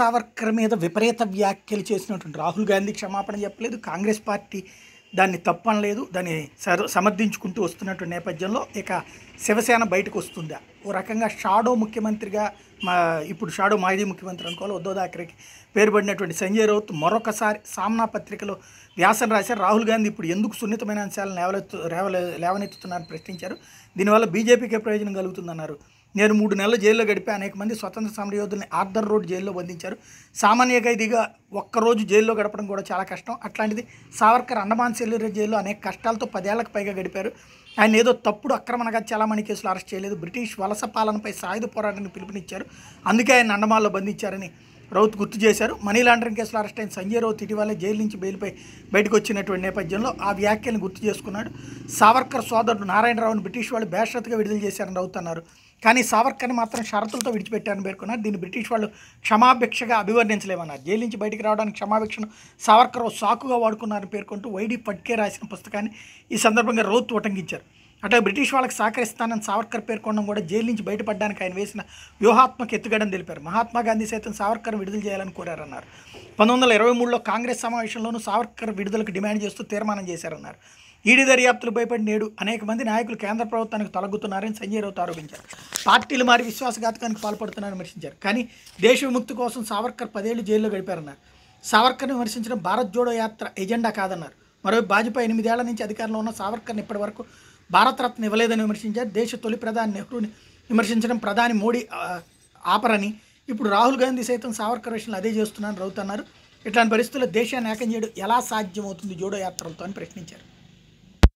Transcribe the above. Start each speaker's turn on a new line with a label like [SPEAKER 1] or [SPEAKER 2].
[SPEAKER 1] సావర్కర్ మీద విపరీత వ్యాఖ్యలు చేసినటువంటి రాహుల్ గాంధీ క్షమాపణ చెప్పలేదు కాంగ్రెస్ పార్టీ దాన్ని తప్పనలేదు దాన్ని సమర్థించుకుంటూ వస్తున్నటువంటి నేపథ్యంలో ఇక శివసేన బయటకు వస్తుందా ఓ రకంగా షాడో ముఖ్యమంత్రిగా మా ఇప్పుడు షాడో మాజీ ముఖ్యమంత్రి అనుకోవాలి ఉద్దవ్ థాకరేకి పేరుపడినటువంటి సంజయ్ రౌత్ మరొకసారి సామ్నా పత్రికలో వ్యాసం రాశారు రాహుల్ గాంధీ ఇప్పుడు ఎందుకు సున్నితమైన అంశాలను లేవలెత్తు లేవలే లేవనెత్తుతున్నారని ప్రశ్నించారు దీనివల్ల బీజేపీకి ప్రయోజనం కలుగుతుందన్నారు నేను మూడు నెలలు జైల్లో గడిపే అనేక మంది స్వతంత్ర యోధుల్ని ఆర్థర్ రోడ్ జైల్లో బంధించారు సామాన్య ఖైదీగా ఒక్కరోజు జైల్లో గడపడం కూడా చాలా కష్టం అట్లాంటిది సావర్కర్ అండమాన్ సెల్యూరి జైల్లో అనేక కష్టాలతో పదేళ్లకు పైగా గడిపారు ఆయన ఏదో తప్పుడు అక్రమణగా చలామణి కేసులు అరెస్ట్ చేయలేదు బ్రిటిష్ వలస పాలనపై సాయుధ పోరాటానికి పిలుపునిచ్చారు అందుకే ఆయన అండమాన్లో బంధించారని రౌత్ గుర్తు చేశారు మనీ లాండరింగ్ కేసులో అరెస్ట్ అయిన సంజయ్ రౌత్ ఇటీవలే జైలు నుంచి బెయిల్పై బయటకు వచ్చినటువంటి నేపథ్యంలో ఆ వ్యాఖ్యలను గుర్తు చేసుకున్నాడు సావర్కర్ సోదరుడు నారాయణరావును బ్రిటిష్ వాళ్ళు బేషరత్గా విడుదల చేశారని రౌత్ అన్నారు కానీ సావర్కర్ని మాత్రం షరతులతో విడిచిపెట్టారని పేర్కొన్నారు దీన్ని బ్రిటిష్ వాళ్ళు క్షమాభిక్షగా అభివర్ణించలేమన్నారు జైలు నుంచి బయటికి రావడానికి క్షమాభిక్షను సావర్కర్ సాకుగా వాడుకున్నారని పేర్కొంటూ వైడి పట్కే రాసిన పుస్తకాన్ని ఈ సందర్భంగా రౌత్ ఉటంకించారు అట్లా బ్రిటిష్ వాళ్ళకి సహకరిస్తానని సావర్కర్ పేర్కొనడం కూడా జైలు నుంచి బయటపడడానికి ఆయన వేసిన వ్యూహాత్మక ఎత్తుగడని తెలిపారు మహాత్మా గాంధీ సైతం సావర్కర్ విడుదల చేయాలని కోరారన్నారు పంతొమ్మిది వందల ఇరవై మూడులో కాంగ్రెస్ సమావేశంలోనూ సావర్కర్ విడుదలకు డిమాండ్ చేస్తూ తీర్మానం చేశారన్నారు ఈడీ దర్యాప్తులు భయపడి నేడు అనేక మంది నాయకులు కేంద్ర ప్రభుత్వానికి తొలగుతున్నారని సంజయ్ రౌత్ ఆరోపించారు పార్టీలు మారి విశ్వాసఘాతకానికి పాల్పడుతున్నారని విమర్శించారు కానీ దేశ విముక్తి కోసం సావర్కర్ పదేళ్లు జైల్లో గడిపారన్నారు సావర్కర్ని విమర్శించడం భారత్ జోడో యాత్ర ఎజెండా కాదన్నారు మరో భాజపా ఎనిమిదేళ్ల నుంచి అధికారంలో ఉన్న సావర్కర్ని ఇప్పటి వరకు భారతరత్న ఇవ్వలేదని విమర్శించారు దేశ తొలి ప్రధాని నెహ్రూని విమర్శించడం ప్రధాని మోడీ ఆపరని ఇప్పుడు రాహుల్ గాంధీ సైతం సావర్కర్ విషయంలో అదే చేస్తున్నాను రౌతున్నారు ఇట్లాంటి పరిస్థితుల్లో దేశాన్ని ఏకం చేయడం ఎలా సాధ్యమవుతుంది జోడో యాత్రలతో అని ప్రశ్నించారు